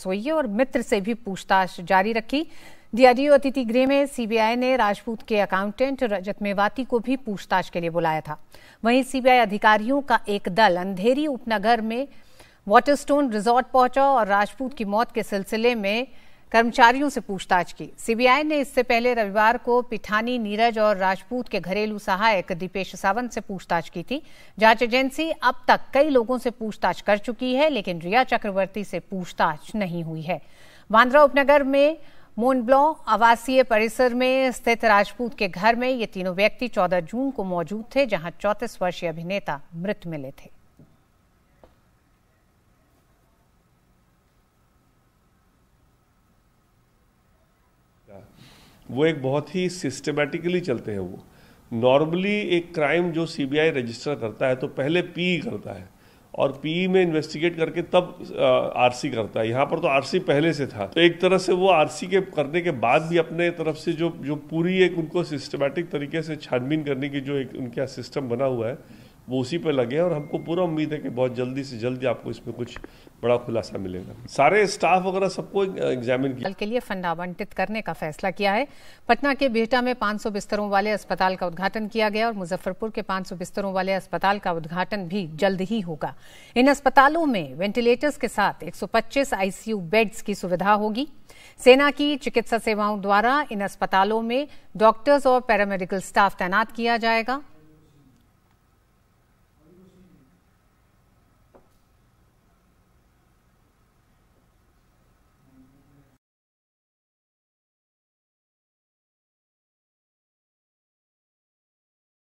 सोइए और मित्र से भी पूछताछ जारी रखी डीआरडीओ अतिथि गृह में सीबीआई ने राजपूत के अकाउंटेंट रजत मेवाती को भी पूछताछ के लिए बुलाया था वहीं सीबीआई अधिकारियों का एक दल अंधेरी उपनगर में वाटरस्टोन रिजॉर्ट पहुंचा और राजपूत की मौत के सिलसिले में कर्मचारियों से पूछताछ की सीबीआई ने इससे पहले रविवार को पिठानी नीरज और राजपूत के घरेलू सहायक दीपेश सावंत से पूछताछ की थी जांच एजेंसी अब तक कई लोगों से पूछताछ कर चुकी है लेकिन रिया चक्रवर्ती से पूछताछ नहीं हुई है बांद्रा उपनगर में मोनब्लॉ आवासीय परिसर में स्थित राजपूत के घर में ये तीनों व्यक्ति 14 जून को मौजूद थे जहां 34 वर्षीय अभिनेता मृत मिले थे वो एक बहुत ही सिस्टमेटिकली चलते हैं वो नॉर्मली एक क्राइम जो सीबीआई रजिस्टर करता है तो पहले पी करता है और पी में इन्वेस्टिगेट करके तब आरसी करता है यहाँ पर तो आरसी पहले से था तो एक तरह से वो आरसी के करने के बाद भी अपने तरफ से जो जो पूरी एक उनको सिस्टमेटिक तरीके से छानबीन करने की जो एक उनका सिस्टम बना हुआ है वो उसी पर लगे और हमको पूरा उम्मीद है कि बहुत जल्दी से जल्दी आपको इसमें कुछ बड़ा खुलासा मिलेगा सारे स्टाफ वगैरह सबको एग्जामिन किया के लिए फंड आवंटित करने का फैसला किया है पटना के बेहटा में 500 बिस्तरों वाले अस्पताल का उद्घाटन किया गया और मुजफ्फरपुर के 500 बिस्तरों वाले अस्पताल का उद्घाटन भी जल्द ही होगा इन अस्पतालों में वेंटिलेटर्स के साथ एक आईसीयू बेड्स की सुविधा होगी सेना की चिकित्सा सेवाओं द्वारा इन अस्पतालों में डॉक्टर्स और पैरामेडिकल स्टाफ तैनात किया जाएगा